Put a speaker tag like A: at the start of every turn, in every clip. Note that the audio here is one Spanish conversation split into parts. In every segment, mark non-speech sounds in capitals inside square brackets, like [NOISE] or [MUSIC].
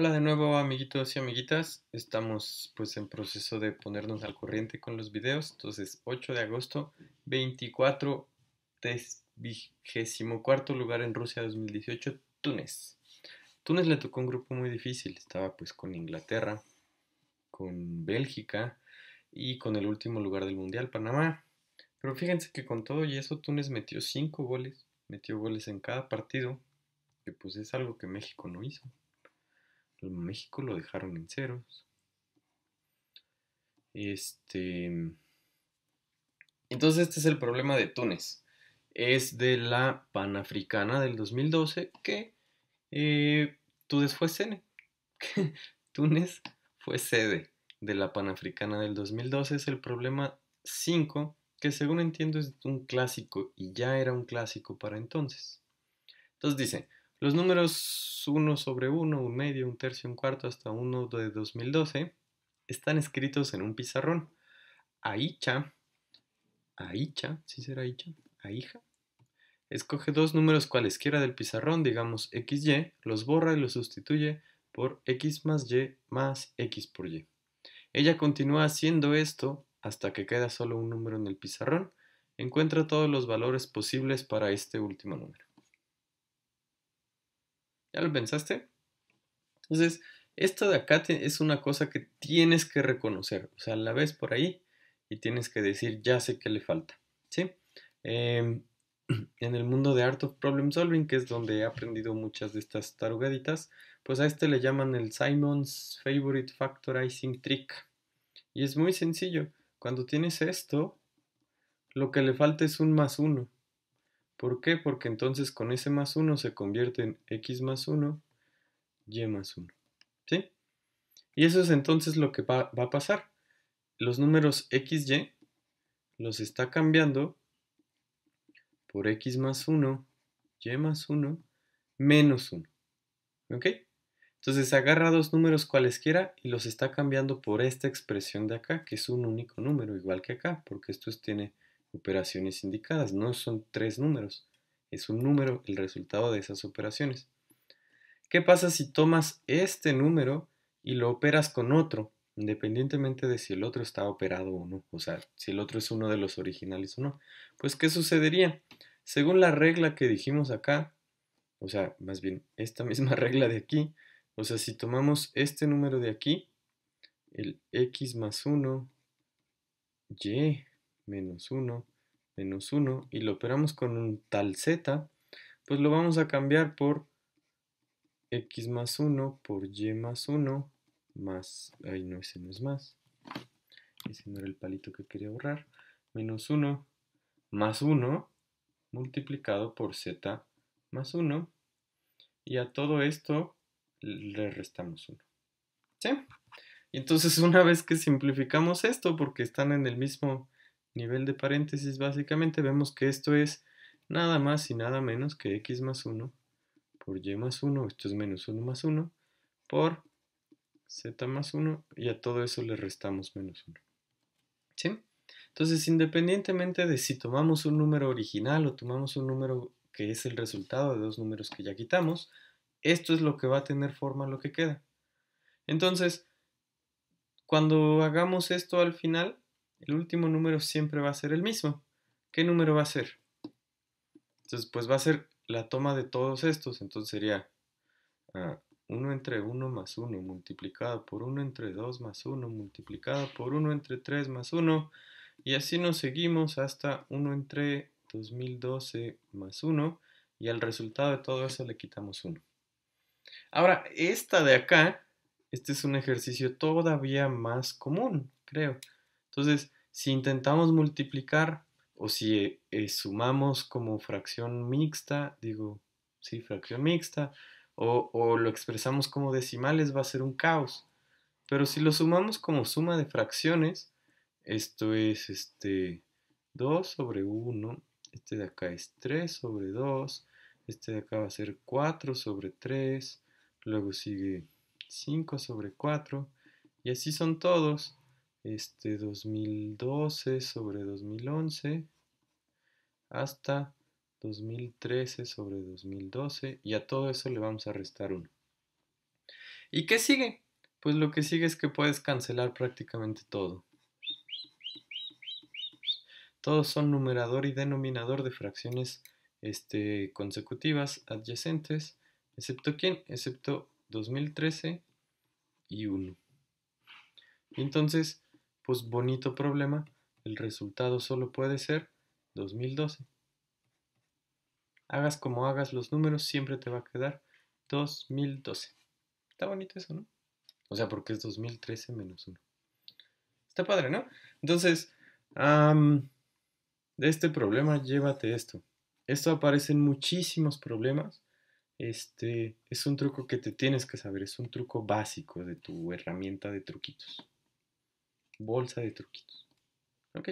A: Hola de nuevo amiguitos y amiguitas, estamos pues en proceso de ponernos al corriente con los videos, entonces 8 de agosto, 24, cuarto lugar en Rusia 2018, Túnez. Túnez le tocó un grupo muy difícil, estaba pues con Inglaterra, con Bélgica y con el último lugar del Mundial, Panamá. Pero fíjense que con todo y eso Túnez metió 5 goles, metió goles en cada partido, que pues es algo que México no hizo. México lo dejaron en ceros. Este. Entonces, este es el problema de Túnez. Es de la panafricana del 2012 que eh, Túnez fue sede. [LAUGHS] Túnez fue sede de la panafricana del 2012. Es el problema 5, que según entiendo es un clásico y ya era un clásico para entonces. Entonces dice, los números 1 sobre 1, un medio, un tercio, un cuarto hasta 1 de 2012 están escritos en un pizarrón. Aicha, Aicha, ¿sí será Aicha? Aija. Escoge dos números cualesquiera del pizarrón, digamos XY, los borra y los sustituye por X más Y más X por Y. Ella continúa haciendo esto hasta que queda solo un número en el pizarrón. Encuentra todos los valores posibles para este último número. ¿Ya pensaste? Entonces, esto de acá es una cosa que tienes que reconocer. O sea, la ves por ahí y tienes que decir, ya sé qué le falta. ¿Sí? Em, [CLEARS THROAT] en el mundo de Art of Problem Solving, que es donde he aprendido muchas de estas tarugaditas, pues a este le llaman el Simon's Favorite Factorizing Trick. Y es muy sencillo. Cuando tienes esto, lo que le falta es un más uno. ¿Por qué? Porque entonces con ese más 1 se convierte en x más 1, y más 1. ¿Sí? Y eso es entonces lo que va, a pasar. Los números x, y los está cambiando por x más 1, y más 1, menos 1. ¿Ok? Entonces agarra dos números cualesquiera y los está cambiando por esta expresión de acá, que es un único número, igual que acá, porque esto tiene operaciones indicadas. No son tres números, es un número el resultado de esas operaciones. ¿Qué pasa si tomas este número y lo operas con otro, independientemente de si el otro está operado o no? O sea, si el otro es uno de los originales o no. Pues, ¿qué sucedería? Según la regla que dijimos acá, o sea, más bien esta [LAUGHS] misma regla de aquí, o sea, si tomamos este número de aquí, el x más 1, y menos 1, menos 1 y lo operamos con un tal z, pues lo vamos a cambiar por x más 1 por y más 1 más, ay no, ese no es más, ese no era el palito que quería borrar, menos 1 más 1 multiplicado por z más 1 y a todo esto le restamos 1. ¿Sí? Y entonces [LAUGHS] una vez que simplificamos esto, porque están en el mismo nivel de paréntesis, básicamente vemos que esto es nada más y nada menos que x más 1 por y más 1, esto es menos 1 más 1, por z más 1 y a todo eso le restamos menos 1. ¿Sí? Entonces, independientemente de si tomamos un número original o tomamos un número que es el resultado de dos números que ya quitamos, esto es lo que va a tener forma lo que queda. Entonces, cuando hagamos esto al final, el último número siempre va a ser el mismo. ¿Qué número va a ser? Entonces, pues va a ser la toma de todos estos. Entonces sería 1 ah, entre 1 más 1 multiplicado por 1 entre 2 más 1 multiplicado por 1 entre 3 más 1 y así nos seguimos hasta 1 entre 2012 más 1 y al resultado de todo eso le quitamos 1. Ahora, esta de acá, este es un ejercicio todavía más común, creo. Entonces, si intentamos multiplicar o si eh, sumamos como fracción mixta, digo, sí, fracción mixta, o, o, lo expresamos como decimales, va a ser un caos. Pero si lo sumamos como suma de fracciones, esto es este 2 sobre 1, este de acá es 3 sobre 2, este de acá va a ser 4 sobre 3, luego sigue 5 sobre 4, y así son todos este 2012 sobre 2011 hasta 2013 sobre 2012 y a todo eso le vamos a restar 1. ¿Y qué sigue? Pues lo que sigue es que puedes cancelar prácticamente todo. Todos son numerador y denominador de fracciones este, consecutivas adyacentes, excepto quién, excepto 2013 y 1. Entonces, pues bonito problema, el resultado solo puede ser 2012. Hagas como hagas los números, siempre te va a quedar 2012. Está bonito eso, ¿no? O sea, porque es 2013 menos 1. Está padre, ¿no? Entonces, de este problema llévate esto. Esto aparece en muchísimos problemas. Este es un truco que te tienes que saber, es un truco básico de tu herramienta de truquitos bolsa de truquitos. Ok.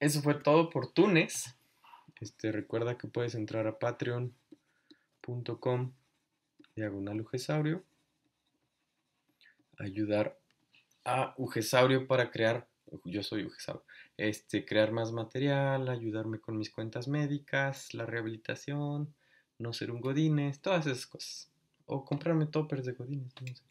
A: Eso fue todo por Tunes Este, recuerda que puedes entrar a patreon.com diagonal ugesaurio. Ayudar a ugesaurio para crear, yo soy ugesaurio, este, crear más material, ayudarme con mis cuentas médicas, la rehabilitación, no ser un godines, todas esas cosas. O comprarme toppers de godines,